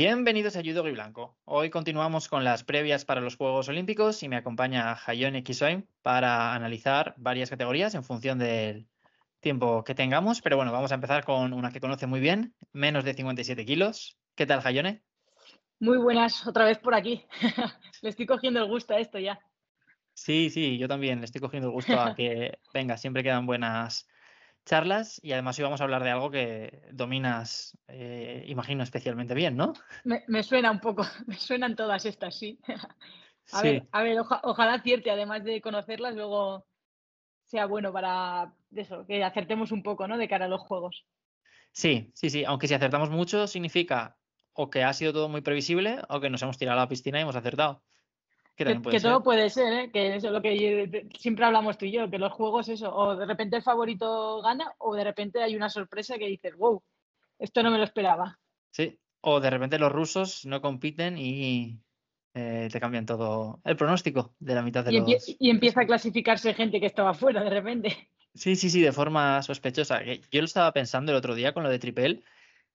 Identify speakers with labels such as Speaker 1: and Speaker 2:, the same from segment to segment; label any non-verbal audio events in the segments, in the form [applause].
Speaker 1: Bienvenidos a Judo Blanco. Hoy continuamos con las previas para los Juegos Olímpicos y me acompaña Hayone Kisoim para analizar varias categorías en función del tiempo que tengamos. Pero bueno, vamos a empezar con una que conoce muy bien, menos de 57 kilos. ¿Qué tal, Jayone?
Speaker 2: Muy buenas, otra vez por aquí. [laughs] Le estoy cogiendo el gusto a esto ya.
Speaker 1: Sí, sí, yo también le estoy cogiendo el gusto a que, venga, siempre quedan buenas charlas y además íbamos vamos a hablar de algo que dominas, eh, imagino, especialmente bien, ¿no?
Speaker 2: Me, suena un poco, [laughs] me suenan todas estas, sí. [laughs] A ver, a ver ojalá cierte, además de conocerlas, luego sea bueno para eso, que acertemos un poco, ¿no? De cara a los juegos.
Speaker 1: Sí, sí, sí, aunque si acertamos mucho significa o que ha sido todo muy previsible o que nos hemos tirado a la piscina y hemos acertado. Que, todo
Speaker 2: puede ser, ¿eh? que eso es lo que siempre hablamos tú y yo, que los juegos eso, o de repente el favorito gana o de repente hay una sorpresa que dices, wow, esto no me lo esperaba.
Speaker 1: Sí, o de repente los rusos no compiten y eh, te cambian todo el pronóstico de la mitad de y los...
Speaker 2: Y empieza a clasificarse gente que estaba fuera de repente.
Speaker 1: Sí, sí, sí, de forma sospechosa. Eh, yo lo estaba pensando el otro día con lo de Tripel,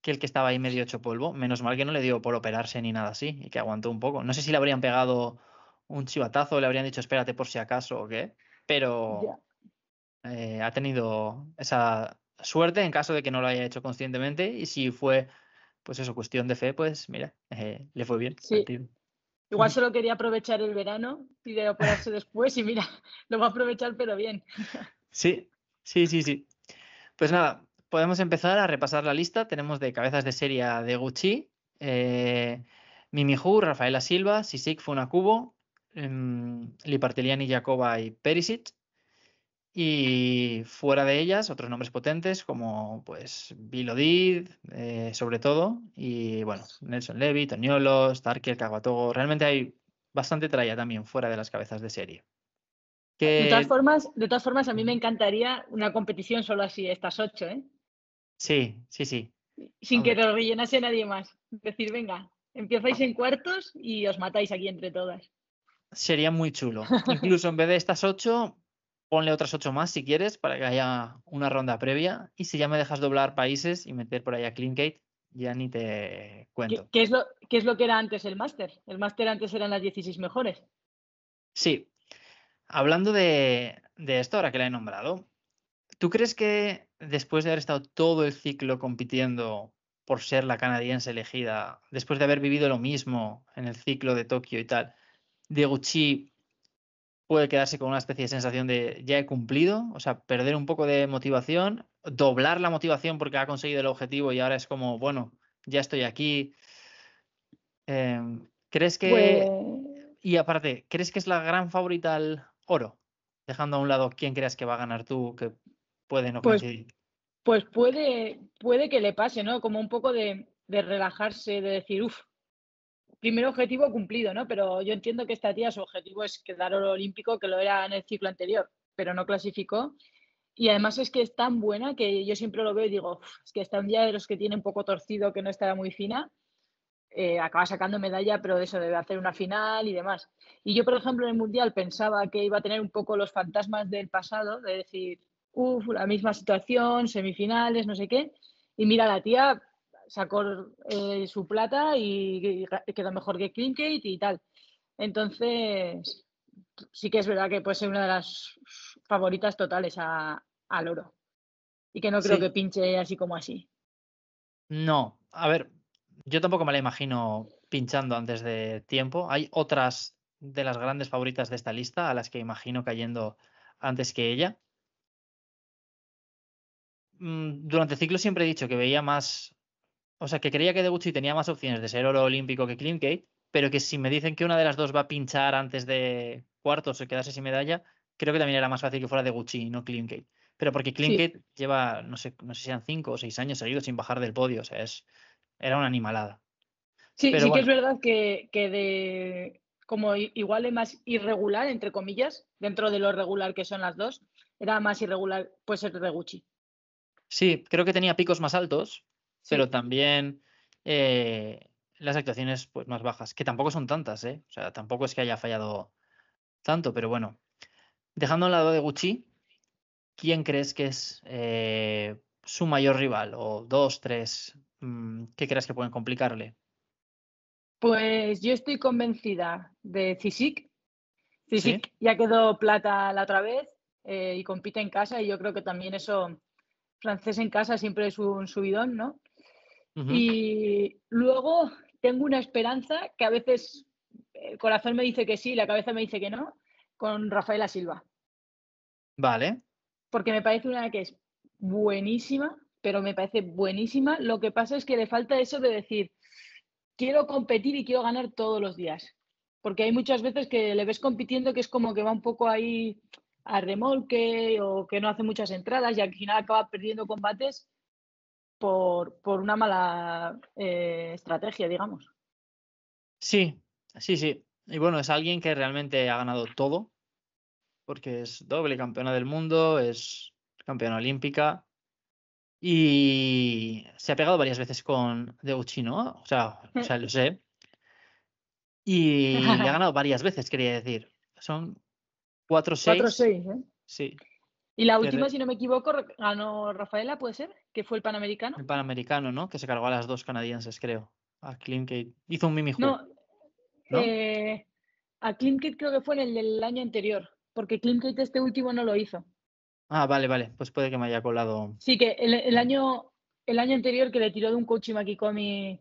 Speaker 1: que el que estaba ahí medio hecho polvo, menos mal que no le dio por operarse ni nada así y que aguantó un poco. No sé si le habrían pegado un chivatazo, le habrían dicho espérate por si acaso o qué, pero eh, ha tenido esa suerte en caso de que no lo haya hecho conscientemente y si fue, pues eso, cuestión de fe, pues mira, eh, le fue bien. Sí.
Speaker 2: Igual solo quería aprovechar el verano y operarse después y mira, [laughs] lo va a aprovechar pero bien.
Speaker 1: Sí, sí, sí, sí. Pues nada, podemos empezar a repasar la lista. Tenemos de cabezas de serie de Gucci, eh, Rafaela Silva, Sisik Funakubo, Em, Liparteliani, Jacoba y Perisic. Y fuera de ellas, otros nombres potentes como pues Bilodid, eh, sobre todo, y bueno, Nelson Levy, Toniolos, Tarkiel, Caguatogo. Realmente hay bastante traya también fuera de las cabezas de serie. De, todas
Speaker 2: formas, de todas formas, a mí me encantaría una competición solo así, estas ocho, ¿eh?
Speaker 1: Sí, sí, sí. Sin que
Speaker 2: lo rellenase nadie más. Decir, venga, empiezáis ah. en cuartos y os matáis aquí entre todas
Speaker 1: sería muy chulo. [laughs] Incluso en vez de estas ocho, ponle otras ocho más si quieres para que haya una ronda previa. Y si ya me dejas doblar países y meter por ahí a Gate ya ni te cuento. ¿Qué,
Speaker 2: es, lo, qué es lo que era antes el máster? El máster antes eran las 16 mejores.
Speaker 1: Sí. Hablando de, de esto, ahora que la he nombrado, ¿tú crees que después de haber estado todo el ciclo compitiendo por ser la canadiense elegida, después de haber vivido lo mismo en el ciclo de Tokio y tal, de Gucci puede quedarse con una especie de sensación de ya he cumplido, o sea, perder un poco de motivación, doblar la motivación porque ha conseguido el objetivo y ahora es como, bueno, ya estoy aquí. Em, ¿Crees que... Pues y aparte, ¿crees que es la gran favorita al oro? Dejando a un lado quién creas que va a ganar tú, que puede no pues conseguir
Speaker 2: Pues puede, puede que le pase, ¿no? Como un poco de, de relajarse, de decir, uff, primer objetivo cumplido, ¿no? Pero yo entiendo que esta tía su objetivo es quedar oro olímpico, que lo era en el ciclo anterior, pero no clasificó. Y además es que es tan buena que yo siempre lo veo y digo, es que está un día de los que tiene un poco torcido, que no estará muy fina, eh, acaba sacando medalla, pero eso debe hacer una final y demás. Y yo, por ejemplo, en el Mundial pensaba que iba a tener un poco los fantasmas del pasado, de decir, uff, la misma situación, semifinales, no sé qué. Y mira, la tía sacó eh, su plata y quedó mejor que Klinkate y tal. Entonces, sí que es verdad que puede ser una de las favoritas totales a, al oro. Y que no creo que pinche así como así.
Speaker 1: No, a ver, yo tampoco me la imagino pinchando antes de tiempo. Hay otras de las grandes favoritas de esta lista a las que imagino cayendo antes que ella. Mm, durante el ciclo siempre he dicho que veía más o sea, que creía que Deguchi tenía más opciones de ser oro olímpico que Klimgate, pero que si me dicen que una de las dos va a pinchar antes de cuartos o quedarse sin medalla, creo que también era más fácil que fuera de Deguchi, no Klimgate. Pero porque Klimgate lleva, no sé, no sé si sean cinco o seis años seguidos sin bajar del podio, o sea, es, era una animalada.
Speaker 2: Sí, sí que es verdad que, de como igual de más irregular, entre comillas, dentro de lo regular que son las dos, era más irregular, pues el de Gucci.
Speaker 1: Sí, creo que tenía picos más altos, pero también eh, las actuaciones pues, más bajas, que tampoco son tantas, ¿eh? O sea, tampoco es que haya fallado tanto, pero bueno. Dejando al lado de Gucci, ¿quién crees que es eh, su mayor rival? O dos, tres, mm, ¿qué crees que pueden complicarle?
Speaker 2: Pues yo estoy convencida de Zizik. Zizik ya quedó plata la otra vez eh, y compite en casa y yo creo que también eso, francés en casa siempre es un subidón, ¿no? Y luego tengo una esperanza que a veces el corazón me dice que sí, la cabeza me dice que no, con Rafaela Silva. Vale. Porque me parece una que es buenísima, pero me parece buenísima. Lo que pasa es que le falta eso de decir, quiero competir y quiero ganar todos los días. Porque hay muchas veces que le ves compitiendo que es como que va un poco ahí a remolque o que no hace muchas entradas y al final acaba perdiendo combates por, una mala eh, estrategia, digamos.
Speaker 1: Sí, sí, sí. Y bueno, es alguien que realmente ha ganado todo, porque es doble campeona del mundo, es campeona olímpica y se ha pegado varias veces con Deuchi, ¿no? O sea, lo [laughs] sé. Y ha [laughs] ganado varias veces, quería decir. Son cuatro seis. Cuatro seis, ¿eh? Sí. Y la última, si no
Speaker 2: me equivoco, ganó Rafaela, ¿puede ser? Que fue el Panamericano.
Speaker 1: El Panamericano, ¿no? Que se cargó a las dos canadienses, creo. A Klimkate. Hizo un mimi No, ¿no?
Speaker 2: Eh, a Klimkate creo que fue en el del año anterior, porque Klimkate este último no lo hizo.
Speaker 1: Ah, vale, vale. Pues puede que me haya colado.
Speaker 2: Sí, que el, año, el año anterior que le tiró de un Kochi Makikomi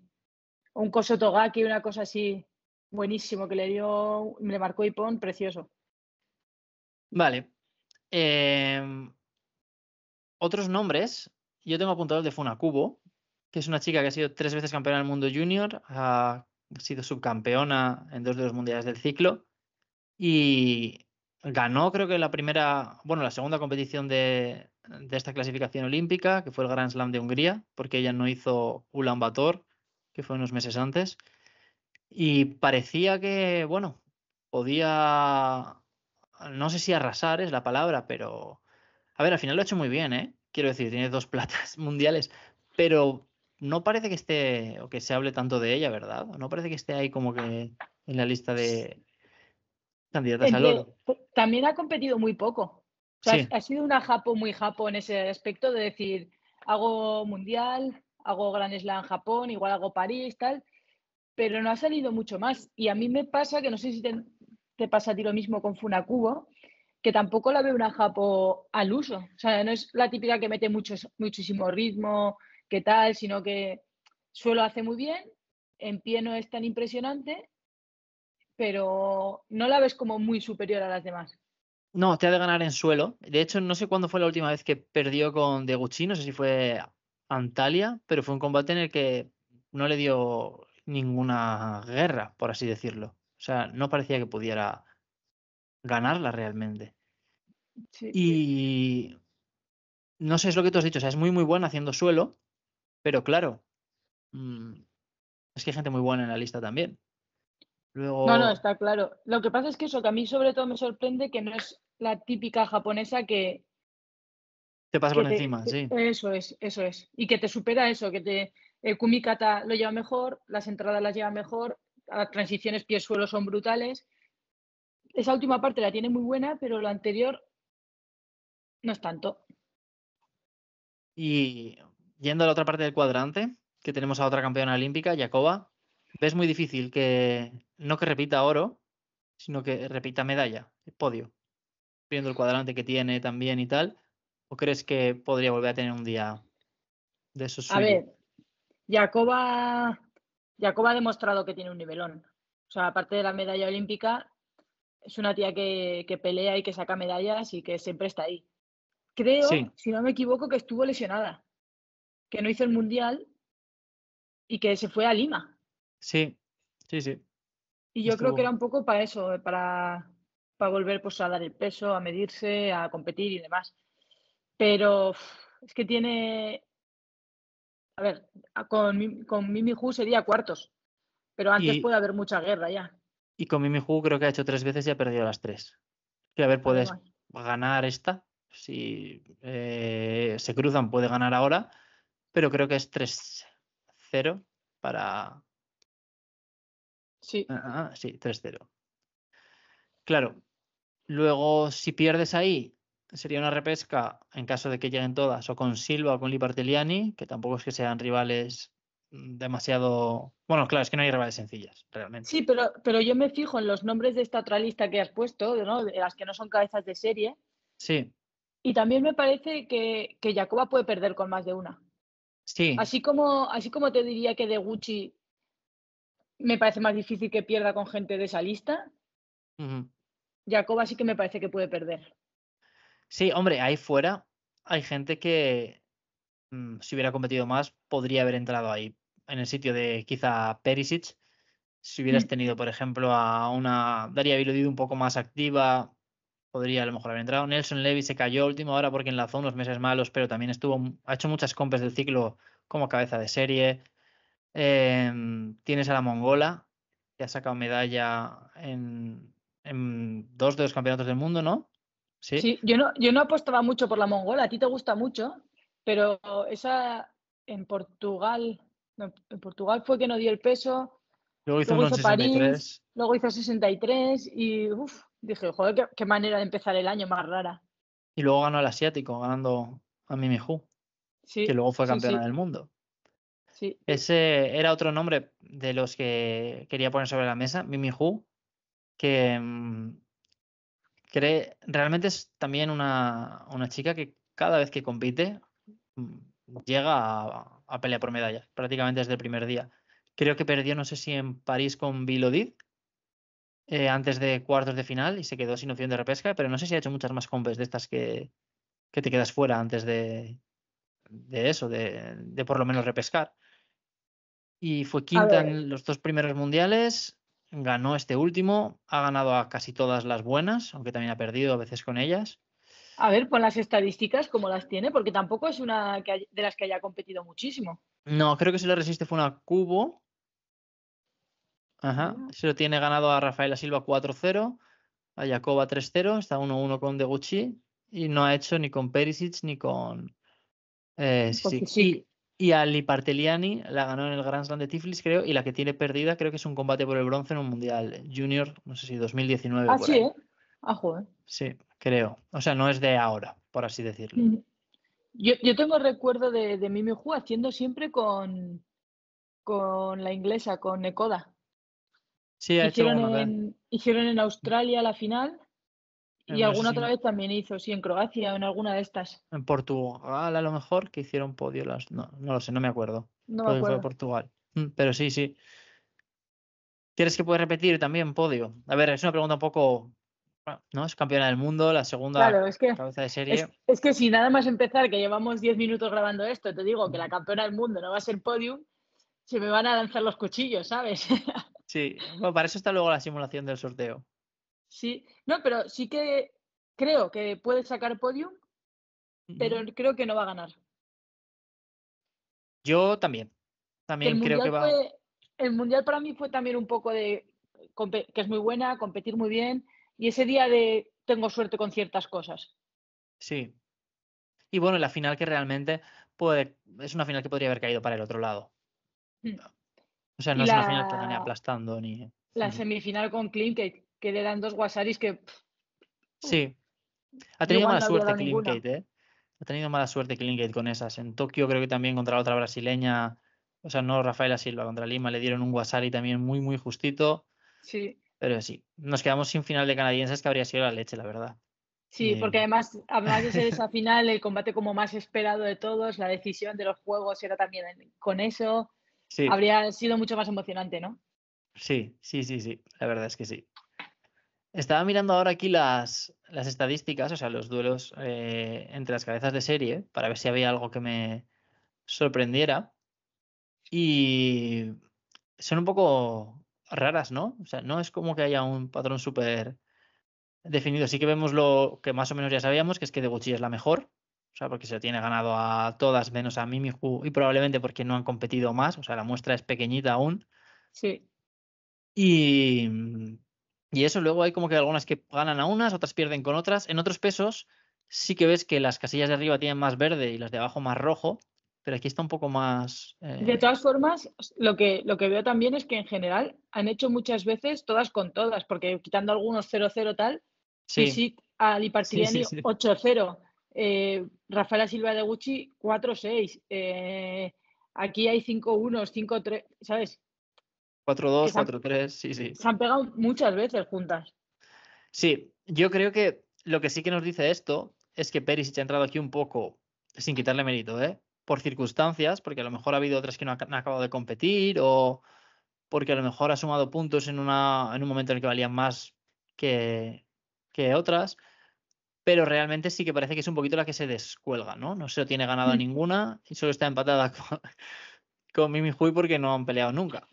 Speaker 2: un Kosotogaki, una cosa así buenísimo, que le dio, le marcó Ipon, precioso.
Speaker 1: Vale, Em, otros nombres, yo tengo apuntado el de Funakubo, que es una chica que ha sido tres veces campeona del mundo junior, ha sido subcampeona en dos de los mundiales del ciclo y ganó creo que la primera, bueno, la segunda competición de, esta clasificación olímpica, que fue el Grand Slam de Hungría, porque ella no hizo Ulan Bator, que fue unos meses antes. Y parecía que, bueno, podía no sé si arrasar es la palabra, pero a ver, al final lo ha hecho muy bien, ¿eh? Quiero decir, tiene dos platas [laughs] mundiales, pero no parece que esté o que se hable tanto de ella, ¿verdad? No parece que esté ahí como que en la lista de candidatas al oro.
Speaker 2: También ha competido muy poco. O sea, ha sido una japo muy japo en ese aspecto de decir, hago mundial, hago Gran Slam Japón, igual hago París, tal, pero no ha salido mucho más. Y a mí me pasa que no sé si te pasa a ti lo mismo con Funacubo, que tampoco la veo una japo al uso. O sea, no es la típica que mete mucho muchísimo ritmo, que tal, sino que suelo hace muy bien, en pie no es tan impresionante, pero no la ves como muy superior a las demás.
Speaker 1: No, te ha de ganar en suelo. De hecho, no sé cuándo fue la última vez que perdió con Deguchi, no sé si fue Antalya, pero fue un combate en el que no le dio ninguna guerra, por así decirlo. O sea, no parecía que pudiera ganarla realmente. Y no sé, es lo que tú has dicho, o sea, es muy, muy buena haciendo suelo, pero claro, mm, es que hay gente muy buena en la lista también. No, no,
Speaker 2: está claro. Lo que pasa es que eso, que a mí sobre todo me sorprende que no es la típica japonesa que...
Speaker 1: Te pasa por encima, sí.
Speaker 2: Eso es, eso es. Y que te supera eso, que te... El eh, kumikata lo lleva mejor, las entradas las lleva mejor, las transiciones pie-suelo son brutales. Esa última parte la tiene muy buena, pero la anterior no es tanto.
Speaker 1: Y yendo a la otra parte del cuadrante, que tenemos a otra campeona olímpica, Jacoba, ves muy difícil que no que repita oro, sino que repita medalla, el podio, viendo el cuadrante que tiene también y tal, o crees que podría volver a tener un día de esos? A ver,
Speaker 2: Jacoba Jacob ha demostrado que tiene un nivelón. O sea, aparte de la medalla olímpica, es una tía que, pelea y que saca medallas y que siempre está ahí. Creo, si no me equivoco, que estuvo lesionada, que no hizo el mundial y que se fue a Lima.
Speaker 1: Sí, sí, sí. Y yo creo que era un
Speaker 2: poco eh, para eso, para, para volver pues, a dar el peso, a medirse, a competir y demás. Pero es que tiene a ver, con, con Mimi Hu sería cuartos, pero antes puede haber mucha guerra ya.
Speaker 1: Y con Mimi Hu creo que ha hecho tres veces y ha perdido las tres. a ver, puedes ganar esta. Si eh, se cruzan, puede ganar ahora, pero creo que es 3-0 para. Sí. Ah, ah, sí, 3-0. Claro. Luego, si pierdes ahí, sería una repesca en caso de que lleguen todas, o con Silva o con Liparteliani, que tampoco es que sean rivales demasiado. Bueno, claro, es que no hay rivales sencillas, realmente.
Speaker 2: Sí, pero, pero yo me fijo en los nombres de esta otra lista que has puesto, ¿no? De las que no son cabezas de serie. Sí. Y también me parece que, Jacoba puede perder con más de una. Sí. Así como, así como te diría que de Gucci me parece más difícil que pierda con gente de esa lista, Jacoba sí que me parece que puede perder.
Speaker 1: Sí, hombre, ahí fuera hay gente que mm, si hubiera competido más podría haber entrado ahí, en el sitio de quizá Perisic. Si hubieras mm. tenido, por ejemplo, a una Daria Viludid un poco más activa, podría a lo mejor haber entrado. Nelson Levy se cayó último última hora porque enlazó unos meses malos, pero también estuvo, ha hecho muchas compes del ciclo como cabeza de serie. Em, tienes a la Mongola, que ha sacado medalla en, en dos de los campeonatos del mundo, ¿no?
Speaker 2: yo, no, yo no apostaba mucho por la mongola, a ti te gusta mucho, pero esa en Portugal, en Portugal fue que no dio el peso.
Speaker 1: Luego hizo, 63.
Speaker 2: luego hizo 63 y dije, joder, qué, manera de empezar el año más rara.
Speaker 1: Y luego ganó el asiático, ganando a Mimi Hu, que luego fue campeona del mundo. Ese era otro nombre de los que quería poner sobre la mesa, Mimi Hu, que mm, realmente es también una, chica que cada vez que compite mm, llega a, pelear por medalla, prácticamente desde el primer día. Creo que perdió, no sé si en París con Bilodid, eh, antes de cuartos de final y se quedó sin opción de repesca, pero no sé si ha hecho muchas más compes de estas que, te quedas fuera antes de, de eso, de, de, por lo menos repescar. Y fue quinta en los dos primeros mundiales, ganó este último, ha ganado a casi todas las buenas, aunque también ha perdido a veces con ellas.
Speaker 2: A ver, pon las estadísticas como las tiene, porque tampoco es una de las que haya competido muchísimo.
Speaker 1: No, creo que se le resiste fue una Cubo. Ajá. Ah. Se lo tiene ganado a Rafael Silva 4-0, a Jacoba 3-0, está 1-1 con Deguchi y no ha hecho ni con Perisic ni con eh, sí, sí y a Liparteliani la ganó en el Grand Slam de Tiflis, creo, y la que tiene perdida creo que es un combate por el bronce en un mundial junior, no sé si 2019. Ah, sí, ¿eh?
Speaker 2: ¿eh?
Speaker 1: Sí, creo. O sea, no es de ahora, por así decirlo.
Speaker 2: Yo, tengo recuerdo de, de Mimi haciendo siempre con, con la inglesa, con Nekoda.
Speaker 1: Sí, ha hicieron, hecho
Speaker 2: hicieron en Australia la final
Speaker 1: y alguna otra vez
Speaker 2: también hizo, sí, en Croacia o en alguna de estas.
Speaker 1: En Portugal, a lo mejor, que hicieron podio las. No, no lo sé, no me acuerdo. No me acuerdo. Portugal. Mm, pero sí, sí. ¿Quieres que pueda repetir también podio? A ver, es una pregunta un poco. ¿No? Es campeona del mundo, la segunda es que, cabeza de serie.
Speaker 2: Es, que si nada más empezar, que llevamos 10 minutos grabando esto, te digo que la campeona del mundo no va a ser podium, se me van a lanzar los cuchillos, ¿sabes? [laughs]
Speaker 1: sí, bueno, para eso está luego la simulación del sorteo.
Speaker 2: Sí, no, pero sí que creo que puede sacar podium, pero creo que no va a ganar.
Speaker 1: Yo también. También creo que va.
Speaker 2: el mundial para mí fue también un poco de que es muy buena, competir muy bien y ese día de tengo suerte con ciertas cosas.
Speaker 1: Sí. Y bueno, la final que realmente puede, es una final que podría haber caído para el otro lado. Mm. O sea, no es una final que aplastando ni. La
Speaker 2: semifinal con Clean, que le dan dos Wasaris que. sí. Ha tenido mala suerte Clingate,
Speaker 1: ¿eh? Ha tenido mala suerte Clingate con esas. En Tokio creo que también contra la otra brasileña, o sea, no Rafaela Silva, contra Lima le dieron un Wasari también muy, muy justito. Sí. Pero sí, nos quedamos sin final de canadienses que habría sido la leche, la verdad. Sí, eh, porque
Speaker 2: además, además de ser esa final, el combate como más esperado de todos, la decisión de los juegos era también
Speaker 1: con eso. Sí. Habría
Speaker 2: sido mucho más emocionante, ¿no?
Speaker 1: Sí, sí, sí, sí, la verdad es que sí. Estaba mirando ahora aquí las, estadísticas, o sea, los duelos eh, entre las cabezas de serie, para ver si había algo que me sorprendiera. Y son un poco raras, ¿no? O sea, no es como que haya un patrón súper definido. Sí que vemos lo que más o menos ya sabíamos, que es que Deguchi es la mejor, o sea, porque se lo tiene ganado a todas menos a Mimiju y probablemente porque no han competido más, o sea, la muestra es pequeñita aún. Sí. Y mm, y eso luego hay como que algunas que ganan a unas, otras pierden con otras. En otros pesos sí que ves que las casillas de arriba tienen más verde y las de abajo más rojo, pero aquí está un poco más... Eh,
Speaker 2: de todas formas, lo que, lo que veo también es que en general han hecho muchas veces todas con todas, porque quitando algunos 0-0 tal, sí, sí a 8-0, Rafaela Silva de Gucci 4-6, eh, aquí hay 5-1, 5-3, ¿sabes?
Speaker 1: 4-2, 4-3, sí, sí.
Speaker 2: Se han pegado muchas veces juntas.
Speaker 1: Sí, yo creo que lo que sí que nos dice esto es que se ha entrado aquí un poco, sin quitarle mérito, ¿eh? por circunstancias, porque a lo mejor ha habido otras que no han acabado de competir o porque a lo mejor ha sumado puntos en, una, en un momento en el que valían más que, que otras, pero realmente sí que parece que es un poquito la que se descuelga, ¿no? No se lo tiene ganado mm. ninguna y solo está empatada [laughs] con, con Mimi Hui porque no han peleado nunca.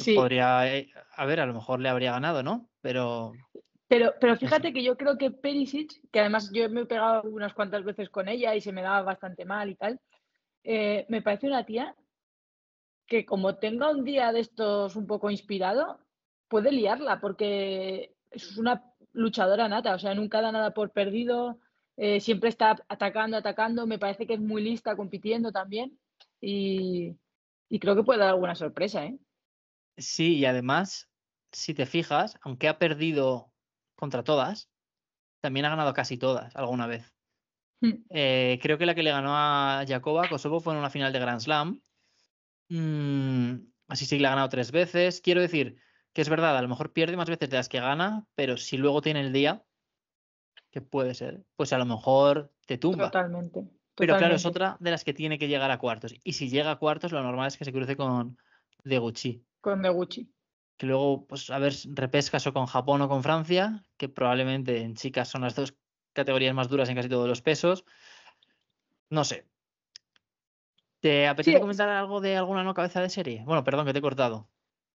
Speaker 1: Sí. Podría, eh, a ver, a lo mejor le habría ganado, ¿no? Pero...
Speaker 2: Pero, fíjate que yo creo que Perisic, que además yo me he pegado unas cuantas veces con ella y se me daba bastante mal y tal, eh, me parece una tía que como tenga un día de estos un poco inspirado, puede liarla, porque es una luchadora nata, o sea, nunca da nada por perdido, eh, siempre está atacando, atacando, me parece que es muy lista compitiendo también y, y creo que puede dar alguna sorpresa, ¿eh?
Speaker 1: Sí, y además, si te fijas, aunque ha perdido contra todas, también ha ganado casi todas alguna vez. Hmm. Eh, creo que la que le ganó a Jacoba Kosovo fue en una final de Grand Slam. Mm, así sí, le ha ganado tres veces. Quiero decir que es verdad, a lo mejor pierde más veces de las que gana, pero si luego tiene el día, que puede ser, pues a lo mejor te tumba. Totalmente. Pero claro, es otra de las que tiene que llegar a cuartos. Y si llega a cuartos, lo normal es que se cruce con de Gucci con Meguchi. Que luego, pues a ver, repescas o con Japón o con Francia, que probablemente en chicas son las dos categorías más duras en casi todos los pesos. No sé. ¿Te apetece comentar algo de alguna no cabeza de serie? Bueno, perdón que te he cortado.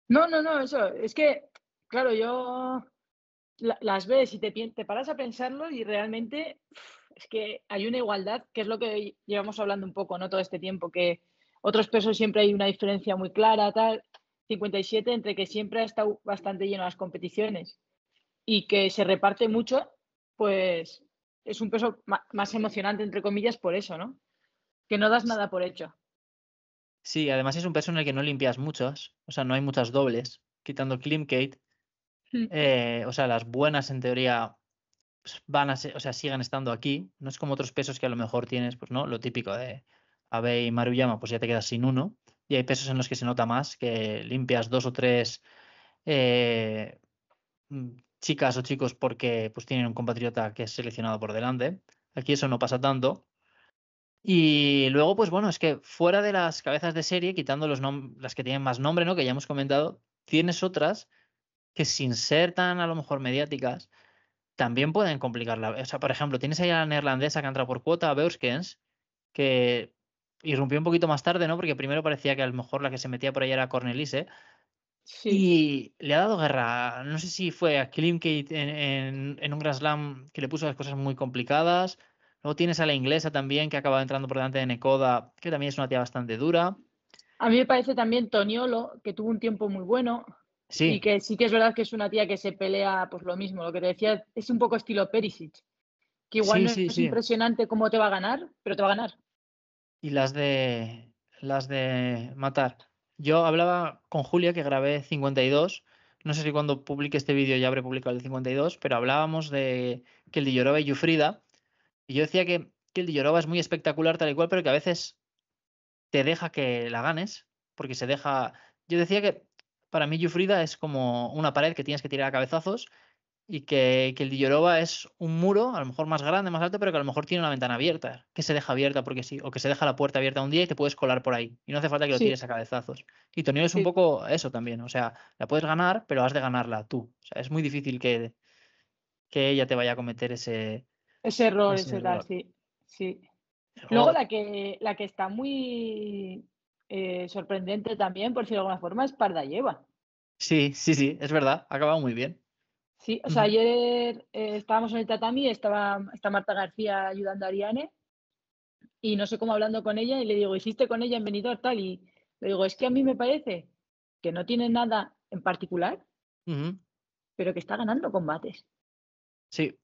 Speaker 2: No, no, no, eso. Es que, claro, yo las ves y te, te paras a pensarlo y realmente es que hay una igualdad, que es lo que llevamos hablando un poco, ¿no? Todo este tiempo, que otros pesos siempre hay una diferencia muy clara, tal. 57 entre que siempre ha estado bastante lleno las competiciones y que se reparte mucho, pues es un peso más emocionante, entre comillas, por eso, ¿no? Que no das nada por hecho.
Speaker 1: Sí, además es un peso en el que no limpias muchas, o sea, no hay muchas dobles, quitando Klimkate. Mm. Eh, o sea, las buenas en teoría pues, van a o sea, sigan estando aquí. No es como otros pesos que a lo mejor tienes, pues no, lo típico de Abe y Maruyama, pues ya te quedas sin uno y hay pesos en los que se nota más, que limpias dos o tres eh, mm, chicas o chicos porque pues, tienen un compatriota que es seleccionado por delante. Aquí eso no pasa tanto. Y luego, pues bueno, es que fuera de las cabezas de serie, quitando los las que tienen más nombre, ¿no? Que ya hemos comentado, tienes otras que sin ser tan a lo mejor mediáticas, también pueden la O sea, por ejemplo, tienes ahí a la neerlandesa que entra por cuota, a Beurskens, que irrumpió un poquito más tarde, ¿no? Porque primero parecía que a lo mejor la que se metía por ahí era Cornelise. Sí. Y le ha dado guerra. No sé si fue a Klimkate en, un Grand Slam que le puso las cosas muy complicadas. Luego tienes a la inglesa también, que acaba entrando por delante de Nekoda, que también es una tía bastante dura.
Speaker 2: A mí me parece también Toniolo, que tuvo un tiempo muy bueno. Sí. Y que sí que es verdad que es una tía que se pelea, pues lo mismo, lo que te decía, es un poco estilo Perisic.
Speaker 1: Que igual es
Speaker 2: impresionante cómo te va a ganar, pero te va a ganar
Speaker 1: y las de, las de matar. Yo hablaba con Julia, que grabé 52. No sé si cuando publique este vídeo ya habré publicado el 52, pero hablábamos de que el de y Yufrida. Y yo decía que, que el es muy espectacular, tal y cual, pero que a veces te deja que la ganes, porque se deja. Yo decía que para mí Yufrida es como una pared que tienes que tirar a cabezazos y que, que el Dilloroba es un muro, a lo mejor más grande, más alto, pero que a lo mejor tiene una ventana abierta, que se deja abierta porque sí, o que se deja la puerta abierta un día y te puedes colar por ahí. Y no hace falta que lo tires a cabezazos. Y Tonio es un poco eso también, o sea, la puedes ganar, pero has de ganarla tú. O sea, es muy difícil que, que ella te vaya a cometer ese...
Speaker 2: Ese error, ese, Tal, sí.
Speaker 1: sí. Luego
Speaker 2: la que, la que está muy eh, sorprendente también, por si de alguna forma, es lleva
Speaker 1: Sí, sí, sí, es verdad, ha acabado muy bien.
Speaker 2: Sí, o sea, ayer eh, estábamos en el tatami, estaba está Marta García ayudando a Ariane y no sé cómo hablando con ella y le digo, ¿hiciste con ella en venidor tal? Y le digo, es que a mí me parece que no tiene nada en particular, pero que está ganando combates. Sí.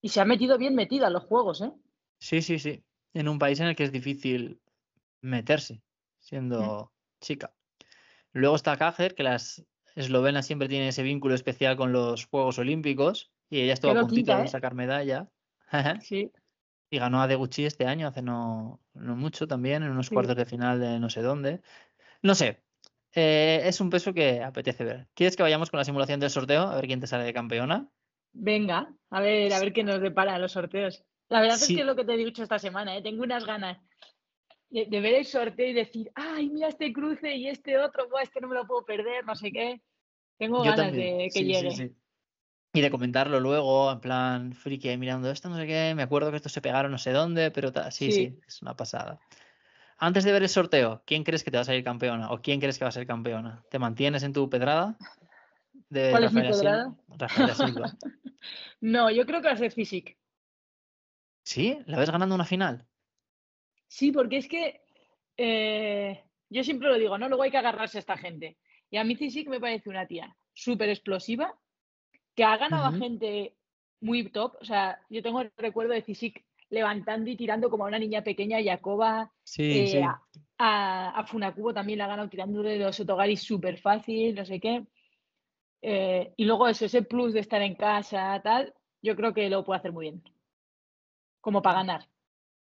Speaker 2: Y se ha metido bien metida en los juegos, ¿eh?
Speaker 1: Sí, sí, sí. En un país en el que es difícil meterse siendo mm. chica. Luego está Cáceres, que las eslovena siempre tiene ese vínculo especial con los Juegos Olímpicos y ella estuvo a puntito de ¿eh? sacar medalla. [laughs] Y ganó a Deguchi este año, hace no, mucho también, en unos cuartos de final de no sé dónde. No sé, eh, es un peso que apetece ver. ¿Quieres que vayamos con la simulación del sorteo? A ver quién te sale de campeona.
Speaker 2: Venga, a ver, a ver qué nos depara los sorteos. La verdad es que es lo que te he dicho esta semana, ¿eh? tengo unas ganas de, ver el sorteo y decir, ay, mira este cruce y este otro, buah, este no me lo puedo perder, no sé qué. Tengo ganas de que llegue.
Speaker 1: Y de comentarlo luego, en plan, friki, mirando esto, no sé qué, me acuerdo que estos se pegaron no sé dónde, pero sí, sí, es una pasada. Antes de ver el sorteo, ¿quién crees que te va a salir campeona? ¿O quién crees que va a ser campeona? ¿Te mantienes en tu pedrada? ¿Cuál es mi pedrada? [laughs]
Speaker 2: no, yo creo que va a ser
Speaker 1: ¿Sí? ¿La ves ganando una final?
Speaker 2: Sí, porque es que eh, yo siempre lo digo, ¿no? Luego hay que agarrarse a esta gente. Y a mí Cisic me parece una tía súper explosiva, que ha ganado a gente muy top. O sea, yo tengo el recuerdo de Cisic levantando y tirando como a una niña pequeña, Jacoba. Sí, eh, A, a, a, Funacubo también la ha ganado tirando de los Otogaris súper fácil, no sé qué. Eh, y luego eso, ese plus de estar en casa, tal, yo creo que lo puede hacer muy bien. Como para ganar.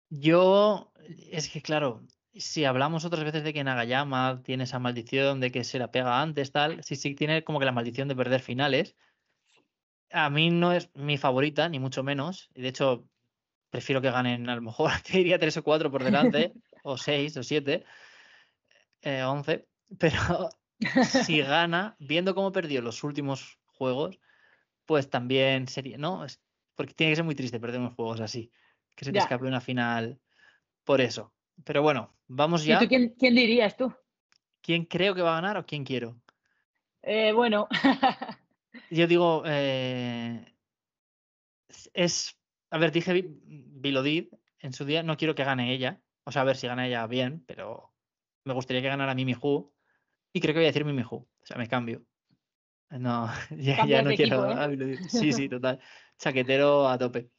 Speaker 1: Yo, es que claro, si hablamos otras veces de que Nagayama tiene esa maldición de que se la pega antes, tal, sí, sí tiene como que la maldición de perder finales. A mí no es mi favorita, ni mucho menos. De hecho, prefiero que ganen a lo mejor, te [laughs] diría tres o cuatro por delante, [laughs] o seis o siete, eh, once. Pero [laughs] si gana, viendo cómo perdió los últimos juegos, pues también sería, ¿no? Porque tiene que ser muy triste perder unos juegos así que se te escape una final por eso. Pero bueno, vamos ya. ¿Y tú quién, dirías tú? ¿Quién creo que va a ganar o quién quiero?
Speaker 2: Eh, bueno. [laughs]
Speaker 1: Yo digo, eh, es, a ver, dije Bilodid en su día, no quiero que gane ella. O sea, a ver si gana ella bien, pero me gustaría que ganara Mimi Hu. Y creo que voy a decir Mimi Hu. O sea, me cambio. No, [laughs] ya, no quiero. ¿eh? a Bilodid. Sí, sí, [laughs] total. Chaquetero a tope.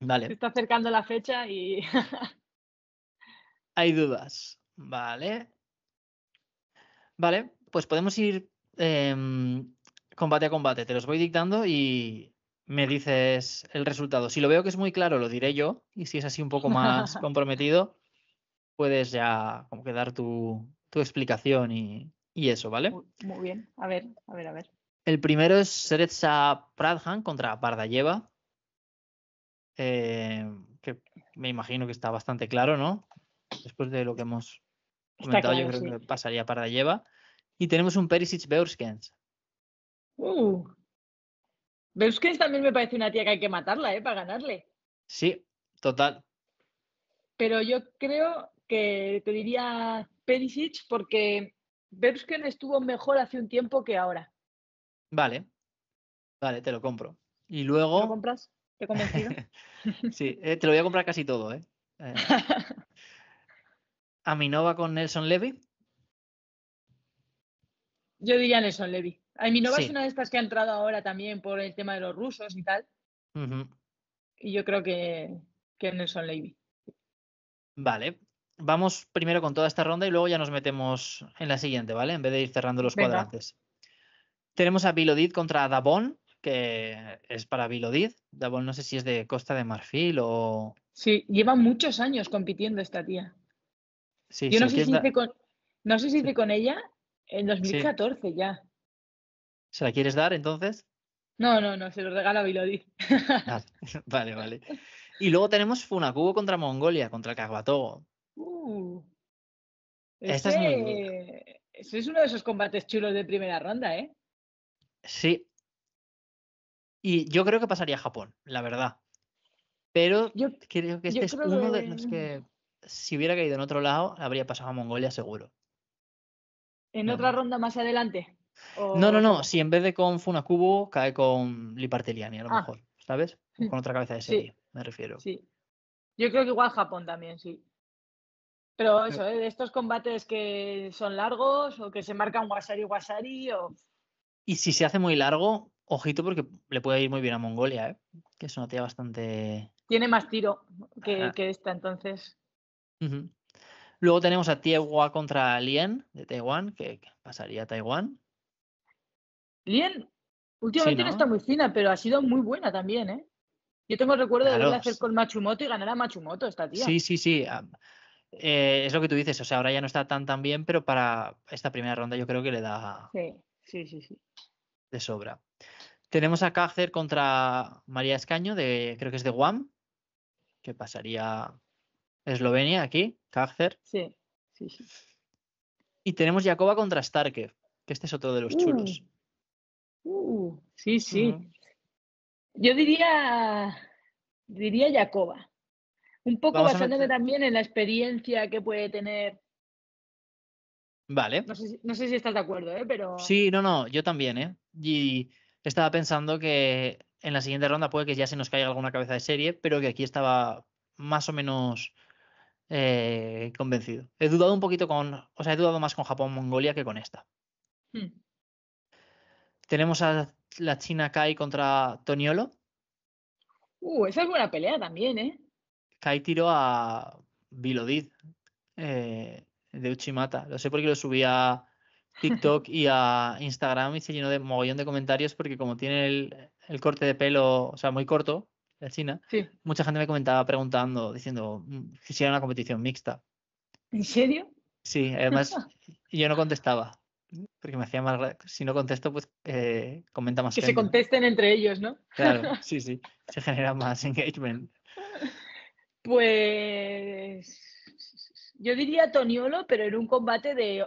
Speaker 1: Vale. Se
Speaker 2: está acercando la fecha y. [laughs]
Speaker 1: Hay dudas. Vale. Vale, pues podemos ir em, combate a combate. Te los voy dictando y me dices el resultado. Si lo veo que es muy claro, lo diré yo. Y si es así un poco más [laughs] comprometido, puedes ya como que dar tu, explicación y, eso, ¿vale?
Speaker 2: Muy, bien. A ver, a ver, a ver.
Speaker 1: El primero es Sereza Pradhan contra Bardayeva. Eh, que me imagino que está bastante claro, ¿no? Después de lo que hemos comentado, yo creo que pasaría para lleva. Y tenemos un Perisic Beurskens.
Speaker 2: Uh. también me parece una tía que hay que matarla, ¿eh? Para ganarle.
Speaker 1: Sí, total.
Speaker 2: Pero yo creo que te diría Perisic porque Beurskens estuvo mejor hace un tiempo que ahora.
Speaker 1: Vale. Vale, te lo compro. Y luego. compras? [laughs] sí, eh, te lo voy a comprar casi todo, ¿eh? eh [laughs] Aminova con Nelson Levy.
Speaker 2: Yo diría Nelson Levy.
Speaker 1: Aminova es una
Speaker 2: de estas que ha entrado ahora también por el tema de los rusos y tal. Y yo creo que, que Nelson Levy.
Speaker 1: Vale. Vamos primero con toda esta ronda y luego ya nos metemos en la siguiente, ¿vale? En vez de ir cerrando los cuadrantes. Tenemos a Bilodid contra Davon que es para Bilodid. no sé si es de Costa de Marfil o.
Speaker 2: Sí, lleva muchos años
Speaker 1: compitiendo esta tía. Yo no, sé si hice
Speaker 2: con, con ella en 2014 ya.
Speaker 1: ¿Se la quieres dar entonces?
Speaker 2: No, no, no, se lo regala Bilodid.
Speaker 1: Ah, [laughs] vale, vale. Y luego tenemos Funakubo contra Mongolia, contra el Kagbatogo.
Speaker 2: Uh, ese es uno de esos combates chulos de primera ronda, ¿eh?
Speaker 1: Sí, y yo creo que pasaría a Japón, la verdad. Pero yo creo que este es uno de los que, si hubiera caído en otro lado, habría pasado a Mongolia seguro. ¿En otra ronda
Speaker 2: más adelante? No, no, no. Si
Speaker 1: en vez de con Funakubo, cae con Liparteliani, a lo ah. mejor, ¿sabes? Con otra cabeza de serie, me refiero.
Speaker 2: Sí. Yo creo que igual Japón también, sí. Pero eso, ¿eh? estos combates que son largos o que se marcan wasari wasari o...
Speaker 1: Y si se hace muy largo, Ojito porque le puede ir muy bien a Mongolia, ¿eh? que es una tía bastante...
Speaker 2: Tiene más tiro que, esta entonces.
Speaker 1: Luego tenemos a Tiegua contra Lien de Taiwán, que pasaría a Taiwán. Lien últimamente ¿no? está
Speaker 2: muy fina, pero ha sido muy buena también, ¿eh? Yo tengo recuerdo de haberla hacer con Machumoto y ganar a Machumoto esta tía. Sí, sí, sí.
Speaker 1: Eh, es lo que tú dices, o sea, ahora ya no está tan tan bien, pero para esta primera ronda yo creo que le da.
Speaker 2: sí,
Speaker 1: sí, sí. De sobra. Tenemos a Cáceres contra María Escaño, de, creo que es de Guam, que pasaría Eslovenia aquí, Cácer. Sí, sí, sí. Y tenemos Jacoba contra Starkev, que este es otro de los uh. chulos. Uh, sí, sí. Mm.
Speaker 2: Yo diría, diría Jacoba. Un poco basándome también en la experiencia que puede tener. Vale. No sé, si estás de acuerdo, ¿eh? Pero...
Speaker 1: Sí, no, no, yo también, ¿eh? Y estaba pensando que en la siguiente ronda puede que ya se nos caiga alguna cabeza de serie, pero que aquí estaba más o menos eh, convencido. He dudado un poquito con, o sea, he dudado más con Japón-Mongolia que con esta. Hmm. Tenemos a la China Kai contra Toniolo.
Speaker 2: Uh, esa es buena pelea también, ¿eh?
Speaker 1: Kai tiró a Bilodid eh, de Uchimata. Lo sé porque lo subía a, TikTok [laughs] y a Instagram y se llenó de mogollón de comentarios porque como tiene el, corte de pelo, o sea, muy corto, la China, mucha gente me comentaba preguntando, diciendo mm, si era una competición mixta. ¿En serio? Sí, además [laughs] y yo no contestaba. Porque me hacía más, si no contesto, pues eh, comenta más. Que se
Speaker 2: contesten entre ellos, ¿no? Claro, [laughs]
Speaker 1: sí, sí. Se genera más engagement.
Speaker 2: Pues yo diría Toniolo, pero era un combate de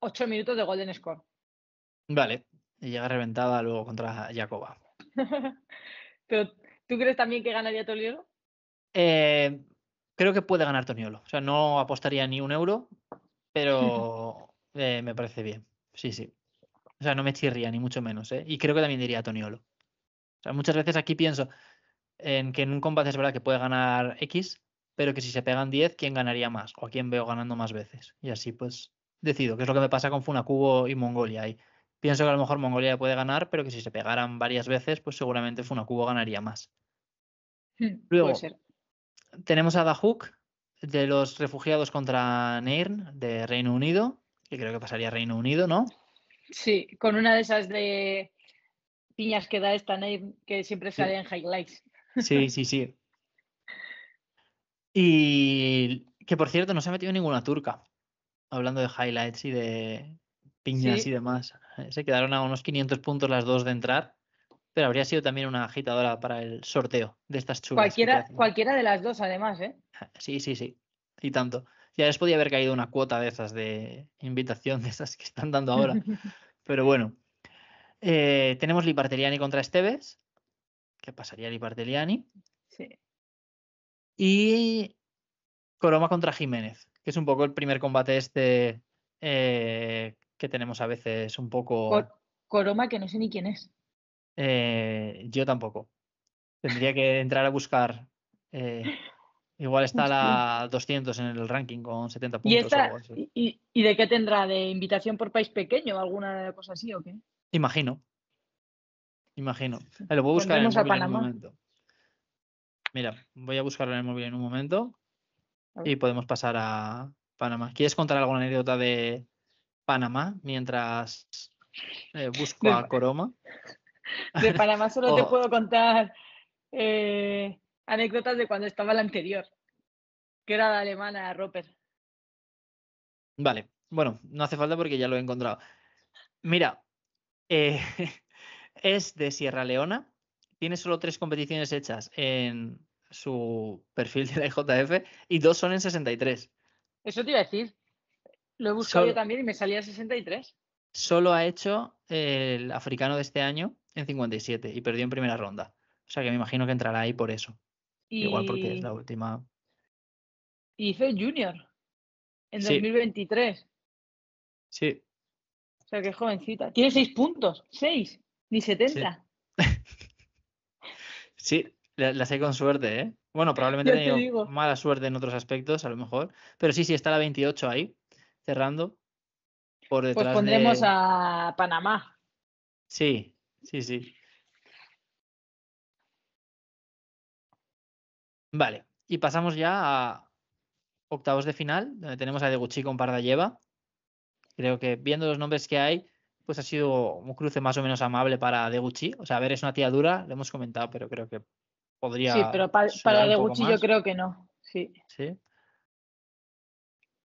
Speaker 2: 8 minutos de Golden Score.
Speaker 1: Vale, y llega reventada luego contra Jacoba. [laughs]
Speaker 2: Pero, ¿tú crees también que ganaría Toniolo?
Speaker 1: Eh, creo que puede ganar Toniolo. O sea, no apostaría ni un euro, pero [laughs] eh, me parece bien. Sí, sí. O sea, no me chirría, ni mucho menos. ¿eh? Y creo que también diría Toniolo. O sea, muchas veces aquí pienso en que en un combate es verdad que puede ganar X, pero que si se pegan 10, ¿quién ganaría más? ¿O quién veo ganando más veces? Y así pues decido, que es lo que me pasa con Funakubo y Mongolia. Y pienso que a lo mejor Mongolia puede ganar, pero que si se pegaran varias veces, pues seguramente Funakubo ganaría más. [laughs] Luego tenemos a Dahuk de los refugiados contra Nairn de Reino Unido, que creo que pasaría Reino Unido, ¿no? Sí, con
Speaker 2: una de esas de piñas que da esta Nairn que siempre sale en highlights.
Speaker 1: Sí, [laughs] sí, sí. Y que por cierto, no se ha metido ninguna turca hablando de highlights y de piñas y demás. Eh, se quedaron a unos 500 puntos las dos de entrar, pero habría sido también una agitadora para el sorteo de estas chulas. Cualquiera, cualquiera
Speaker 2: de las dos, además, ¿eh?
Speaker 1: [laughs] Sí, sí, sí. Y tanto. Ya les podía haber caído una cuota de esas de invitación, [laughs] de esas que están dando ahora. [laughs] pero bueno. Eh, tenemos Liparteliani contra Esteves. ¿Qué pasaría Liparteliani? Sí. Y Coroma contra Jiménez, que es un poco el primer combate este eh, que tenemos a veces un poco...
Speaker 2: Coroma, que no sé ni quién es.
Speaker 1: Eh, yo tampoco. Tendría que entrar a buscar. Eh, igual está la 200 en el ranking con 70 puntos.
Speaker 2: ¿Y, ¿y, de qué tendrá? ¿De invitación por país pequeño o alguna cosa así o qué?
Speaker 1: Imagino. Imagino. lo voy a buscar en el móvil en un momento. Mira, voy a buscarlo en el móvil en un momento y podemos pasar a Panamá. ¿Quieres contar alguna anécdota de Panamá mientras eh, busco a Coroma? [laughs] De
Speaker 2: Panamá [laughs] solo te puedo contar eh, anécdotas de cuando estaba la anterior, que era la alemana Roper.
Speaker 1: Vale, bueno, no hace falta porque ya lo he encontrado. Mira, eh, [laughs] es de Sierra Leona, tiene solo tres competiciones hechas en su perfil de la IJF y dos son en 63. Eso
Speaker 2: te iba a decir. Lo he buscado yo también y me salía 63.
Speaker 1: Solo ha hecho el africano de este año en 57 y perdió en primera ronda. O sea que me imagino que entrará ahí por eso. Igual porque es la última.
Speaker 2: Y hizo Junior en 2023. Sí. O sea que jovencita. Tiene 6 puntos. 6. Ni 70.
Speaker 1: sí. [laughs] Las la sé con suerte, ¿eh? Bueno, probablemente he tenido mala suerte en otros aspectos, a lo mejor. Pero sí, sí, está la 28 ahí, cerrando. Por pues pondremos
Speaker 2: a Panamá.
Speaker 1: Sí, sí, sí. Vale, y pasamos ya a octavos de final, donde tenemos a Deguchi con Pardalleva. Creo que viendo los nombres que hay, pues ha sido un cruce más o menos amable para Deguchi. O sea, a ver, es una tía dura, lo hemos comentado, pero creo que podría. Sí, pero para de Gucci yo creo que no. Sí. Sí.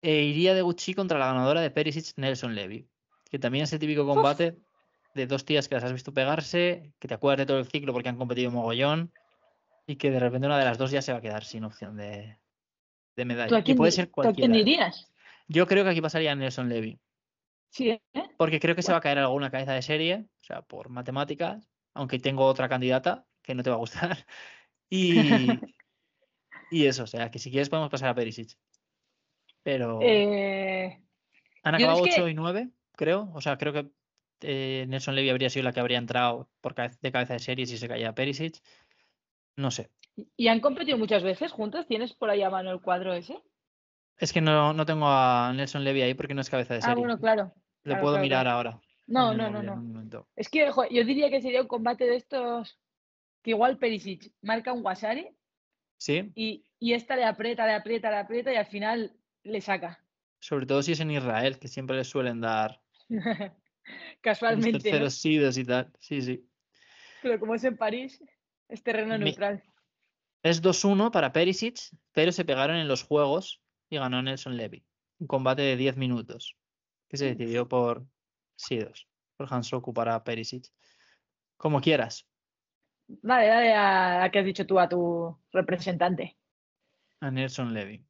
Speaker 1: Eh, iría de Gucci contra la ganadora de Perisic, Nelson Levy. Que también es el típico combate de dos tías que las has visto pegarse, que te acuerdas de todo el ciclo porque han competido mogollón y que de repente una de las dos ya se va a quedar sin opción de, medalla. ¿Tú puede ser cualquiera. ¿eh? Yo creo que aquí pasaría Nelson Levy. Sí, ¿eh? Porque creo que se va a caer alguna cabeza de serie, o sea, por matemáticas, aunque tengo otra candidata que no te va a gustar, [laughs] Y, eso, o sea, que si quieres podemos pasar a Perisic. Pero.
Speaker 2: Eh, han acabado 8 y 9,
Speaker 1: creo. O sea, creo que eh, Nelson Levy habría sido la que habría entrado de cabeza de serie si se caía Perisic. No sé.
Speaker 2: ¿Y han competido muchas veces juntos? ¿Tienes por ahí a mano el cuadro ese?
Speaker 1: Es que no, tengo a Nelson Levy ahí porque no es cabeza de ah, serie. Ah, bueno, claro. Le puedo mirar ahora. No, no, no, no.
Speaker 2: Es que yo diría que sería un combate de estos que igual Perisic marca un Wasari ¿Sí? y, esta le aprieta, le aprieta, le aprieta y al final le saca.
Speaker 1: Sobre todo si es en Israel, que siempre le suelen dar.
Speaker 2: [laughs] Casualmente. Terceros
Speaker 1: sidos y tal. Sí, sí.
Speaker 2: Pero como es en París, es terreno neutral.
Speaker 1: Es 2-1 para Perisic, pero se pegaron en los juegos y ganó Nelson Levy. Un combate de 10 minutos que se decidió por sidos, por Hansoku para Perisic. Como quieras,
Speaker 2: Vale, dale a, que has dicho tú a tu representante.
Speaker 1: A Nelson Levy.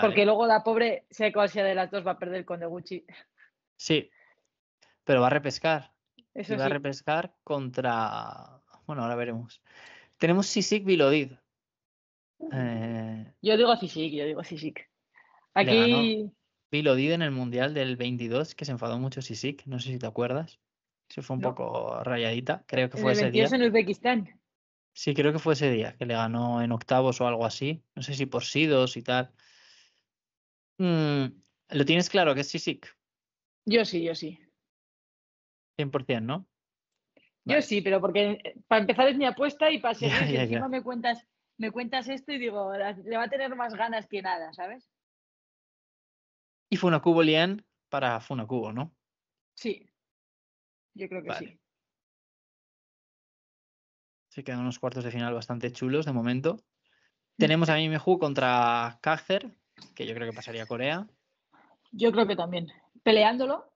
Speaker 1: Porque
Speaker 2: luego la pobre, sea cual sea de las dos, va a perder con Deguchi.
Speaker 1: Sí, pero va a repescar. y va a repescar contra. Bueno, ahora veremos. Tenemos Sisik Vilodid. Eh,
Speaker 2: yo digo Sisik, yo digo Sisik. Aquí.
Speaker 1: Vilodid en el Mundial del 22, que se enfadó mucho Sisik, no sé si te acuerdas. Se fue un poco rayadita, creo que fue ese día. en
Speaker 2: Uzbekistán.
Speaker 1: Sí, creo que fue ese día, que le ganó en octavos o algo así. No sé si por Sidos y tal. Mm, ¿Lo tienes claro que es Sisic? Yo sí, yo sí. 100%, ¿no?
Speaker 2: Yo sí, pero porque eh, para empezar es mi apuesta y para [laughs] seguir encima me cuentas me cuentas esto y digo, le va a tener más ganas que nada, ¿sabes?
Speaker 1: Y Funakubo Lien para Funakubo, ¿no?
Speaker 2: Sí, yo creo que sí.
Speaker 1: Se quedan unos cuartos de final bastante chulos de momento. Mm. Tenemos a Mimeju contra Cácer, que yo creo que pasaría a Corea.
Speaker 2: Yo creo que también. Peleándolo.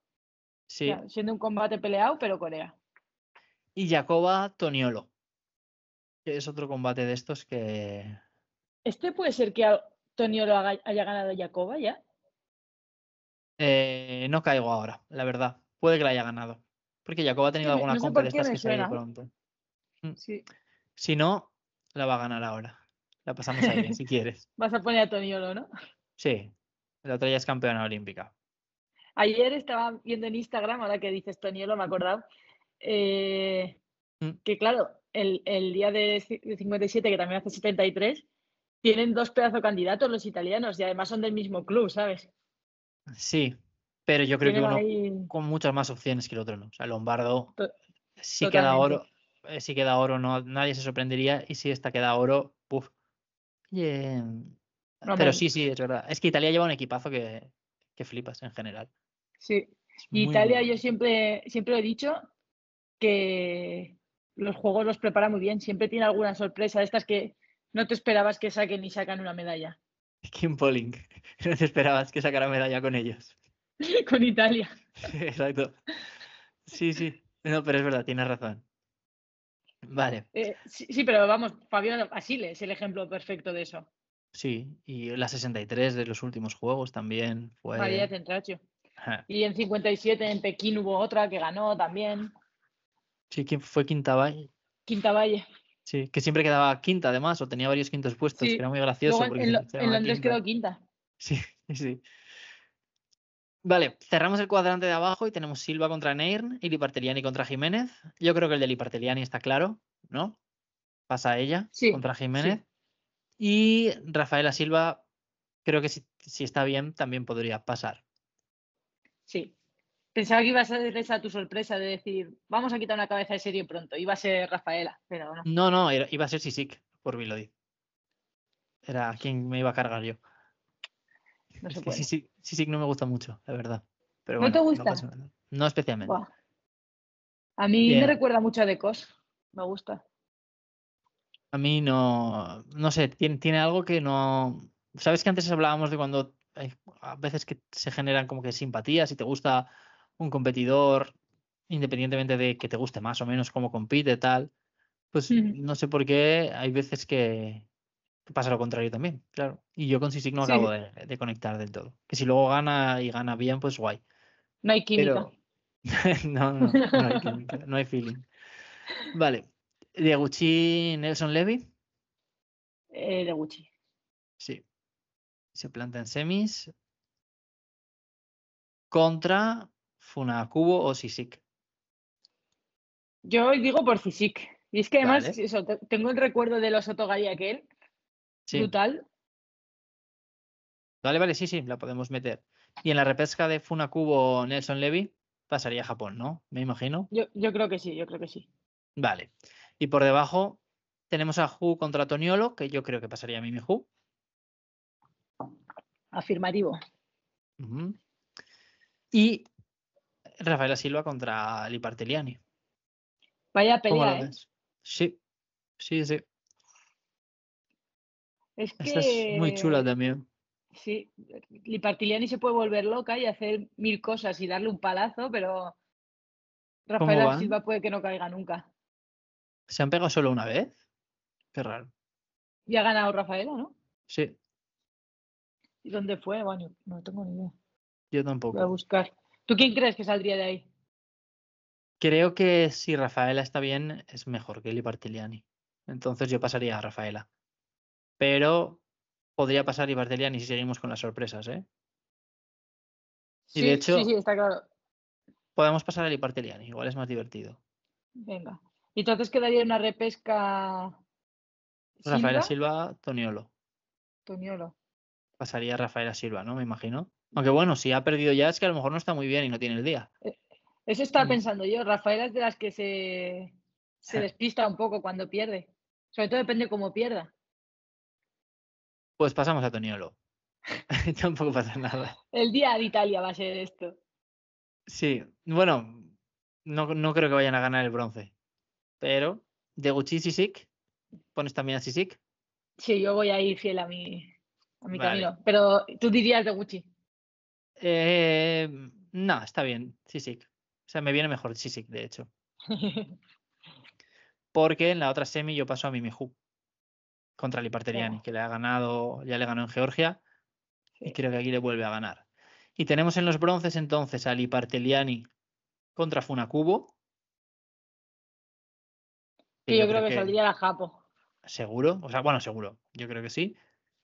Speaker 2: Sí. siendo un combate peleado, pero Corea.
Speaker 1: Y Jacoba Toniolo. Que es otro combate de estos que.
Speaker 2: ¿Este puede ser que Toniolo haya ganado a Jacoba ya?
Speaker 1: Eh, no caigo ahora, la verdad. Puede que la haya ganado. Porque Jacoba ha tenido alguna compra de estas que se pronto. Mm. Si no, la va a ganar ahora. La pasamos a si [laughs] quieres.
Speaker 2: Vas a poner a Toniolo, ¿no?
Speaker 1: Sí. La otra ya es campeona olímpica.
Speaker 2: Ayer estaba viendo en Instagram, ahora que dices Toniolo, me he acordado, eh, mm. que claro, el, día de 57, que también hace 73, tienen dos pedazos candidatos los italianos y además son del mismo club, ¿sabes?
Speaker 1: Sí, pero yo creo que uno con muchas más opciones que el otro no. O sea, Lombardo sí que oro, eh, si queda oro, no, nadie se sorprendería. Y si esta queda oro, puff. pero sí, sí, es verdad. Es que Italia lleva un equipazo que, flipas en general.
Speaker 2: Sí. Italia, yo siempre, siempre he dicho que los juegos los prepara muy bien. Siempre tiene alguna sorpresa estas que no te esperabas que saquen y sacan una medalla.
Speaker 1: [laughs] Kim Polling. [laughs] No te esperabas que sacara medalla con ellos.
Speaker 2: [laughs] con Italia.
Speaker 1: Exacto. Sí, sí. No, pero es verdad, tienes razón. Vale.
Speaker 2: Eh, sí, pero vamos, Fabián Asile es el ejemplo perfecto de eso.
Speaker 1: Sí, y la 63 de los últimos juegos también fue. María
Speaker 2: Centracho. Y en 57 en Pekín hubo otra que ganó también.
Speaker 1: Sí, ¿quién fue Quinta Valle?
Speaker 2: Quinta Valle.
Speaker 1: Sí, que siempre quedaba quinta además, o tenía varios quintos puestos, que era muy gracioso. en, Londres quedó quinta. Sí, [laughs] sí. Vale, cerramos el cuadrante de abajo y tenemos Silva contra Neirn y Liparteliani contra Jiménez. Yo creo que el de Liparteliani está claro, ¿no? Pasa ella contra Jiménez. Y Rafaela Silva, creo que si, está bien, también podría pasar.
Speaker 2: Sí. Pensaba que ibas a ser esa tu sorpresa de decir, vamos a quitar una cabeza de serie pronto. Iba a ser Rafaela, pero no.
Speaker 1: No, no, iba a ser Sisic por Vilodi. Era quien me iba a cargar yo.
Speaker 2: No Sí, sí,
Speaker 1: sí, no me gusta mucho, la verdad. Pero ¿No te gusta? No, especialmente.
Speaker 2: A mí me recuerda mucho a Decos. Me gusta.
Speaker 1: A mí no. No sé, tiene, algo que no. ¿Sabes que antes hablábamos de cuando a veces que se generan como que simpatías si te gusta un competidor, independientemente de que te guste más o menos cómo compite, tal? Pues no sé por qué hay veces que, pasa lo contrario también, claro. Y yo con Sisic no acabo de, conectar del todo. Que si luego gana y gana bien, pues guay. No hay química. [laughs] no, no, no hay química, no hay feeling. Vale. ¿De Gucci Nelson Levy?
Speaker 2: Eh, de Gucci.
Speaker 1: Sí. Se planta en semis. Contra Funakubo o Sisic. Yo digo por Sisic. Y es que además,
Speaker 2: tengo el recuerdo de los que aquel, sí. brutal.
Speaker 1: Vale, vale, sí, sí, la podemos meter. Y en la repesca de Funakubo Nelson Levy pasaría a Japón, ¿no? Me imagino. Yo, yo creo que sí, yo creo que sí. Vale. Y por debajo tenemos a Hu contra Toniolo, que yo creo que pasaría a Mimi Hu.
Speaker 2: Afirmativo.
Speaker 1: Y Rafaela Silva contra Liparteliani.
Speaker 2: Vaya pelea, ¿eh?
Speaker 1: Sí, sí, sí.
Speaker 2: Es Es muy chula también. Sí, Lipartiliani se puede volver loca y hacer mil cosas y darle un palazo, pero
Speaker 1: Rafael Silva
Speaker 2: puede que no caiga nunca.
Speaker 1: ¿Se han pegado solo una vez? Qué raro.
Speaker 2: Y ha ganado Rafaela, ¿no? Sí. ¿Y dónde fue? Bueno, no tengo ni idea.
Speaker 1: Yo tampoco. a buscar.
Speaker 2: ¿Tú quién crees que saldría de ahí?
Speaker 1: Creo que si Rafaela está bien, es mejor que Lipartiliani. Entonces yo pasaría a Rafaela pero podría pasar el y si seguimos con las sorpresas, ¿eh? Sí, de hecho, sí, está claro. Podemos pasar al Iparteliani, igual es más divertido.
Speaker 2: Venga. Y Entonces quedaría una repesca.
Speaker 1: Rafaela Silva, Toniolo. Toniolo. Pasaría Rafaela Silva, ¿no? Me imagino. Aunque bueno, si ha perdido ya es que a lo mejor no está muy bien y no tiene el día.
Speaker 2: E, eso estaba mm. pensando yo. Rafaela es de las que se, se [laughs] despista un poco cuando pierde. Sobre todo depende cómo pierda.
Speaker 1: Pues pasamos a Toniolo. [laughs] Tampoco pasa nada.
Speaker 2: El día de Italia va a ser esto.
Speaker 1: Sí, bueno, no, creo que vayan a ganar el bronce. Pero, de Gucci Sisic, ¿pones también a Sisic?
Speaker 2: Sí, yo voy a ir fiel a mi, camino. Pero tú dirías de Gucci.
Speaker 1: Eh, no, está bien, Sisic. O sea, me viene mejor Sisic, de hecho. [laughs] Porque en la otra semi yo paso a Mimiju contra Liparteliani, que le ha ganado, ya le ganó en Georgia y creo que aquí le vuelve a ganar. Y tenemos en los bronces entonces a Liparteliani contra Funakubo. y yo, creo, que, saldría la Japo. Seguro, o sea, bueno, seguro, yo creo que sí.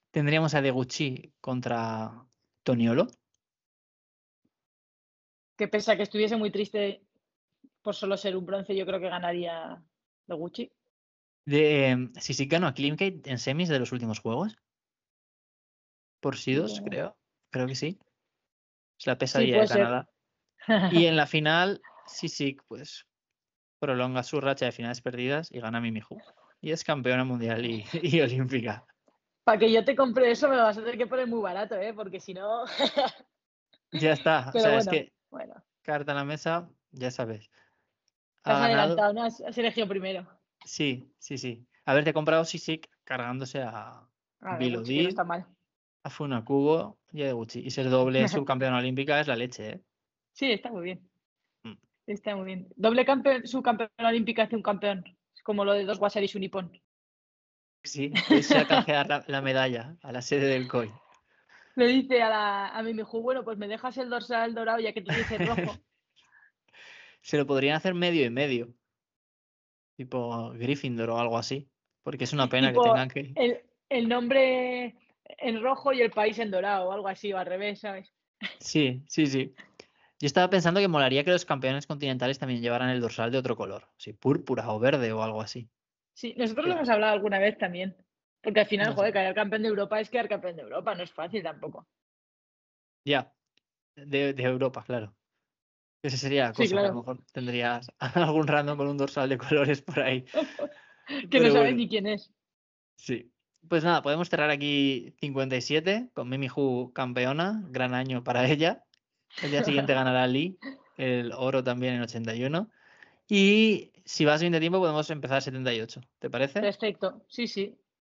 Speaker 1: Tendríamos a Deguchi contra Toniolo.
Speaker 2: Que pese que estuviese muy triste por solo ser un bronce, yo creo que ganaría Deguchi.
Speaker 1: De, eh, em, ganó a Klimkate en semis de los últimos juegos. Por Sidos, creo. Creo que sí. Es la pesadilla de Canadá. Y en la final, sí pues, prolonga su racha de finales perdidas y gana a Mimiju. Y es campeona mundial y, [laughs] olímpica.
Speaker 2: Para que yo te compre eso me lo vas a tener que poner muy barato, ¿eh? Porque si no... [laughs]
Speaker 1: ya está. [laughs] Carta a la mesa, ya sabes. Has adelantado,
Speaker 2: ¿no? Has elegido primero.
Speaker 1: Sí, sí, sí. a ver te he comprado Sisic cargándose a ah, Bilodi, a Funakubo y a Deguchi. Y ser doble [laughs] subcampeón olímpica es la leche, ¿eh?
Speaker 2: Sí, está muy bien. Mm. Está muy bien. Doble campeón, olímpica hace un campeón. Es como lo de dos un Unipon.
Speaker 1: Sí, [laughs] es canjear la, medalla a la sede del COI.
Speaker 2: Le dice a, la, a mi bueno, pues me dejas el dorsal dorado ya que tú dices rojo. [laughs]
Speaker 1: Se lo podrían hacer medio y medio tipo Gryffindor o algo así, porque es una pena que tengan que...
Speaker 2: El, el, nombre en rojo y el país en dorado, o algo así, o al revés, ¿sabes?
Speaker 1: Sí, sí, sí. Yo estaba pensando que molaría que los campeones continentales también llevaran el dorsal de otro color, si púrpura o verde o algo así.
Speaker 2: Sí, nosotros lo hemos hablado alguna vez también, porque al final, joder, caer campeón de Europa es caer campeón de Europa, no es fácil tampoco.
Speaker 1: Ya, de, de Europa, claro. Ese sería cosa a lo mejor tendrías [laughs] algún random con un dorsal de colores por ahí.
Speaker 2: [laughs] que no sabes ni quién es.
Speaker 1: Sí. Pues nada, podemos cerrar aquí 57 con Mimi Hu campeona, gran año para ella. El día siguiente [laughs] ganará Lee, el oro también en 81. Y si vas bien de tiempo, podemos empezar 78. ¿Te parece? Perfecto, sí, sí.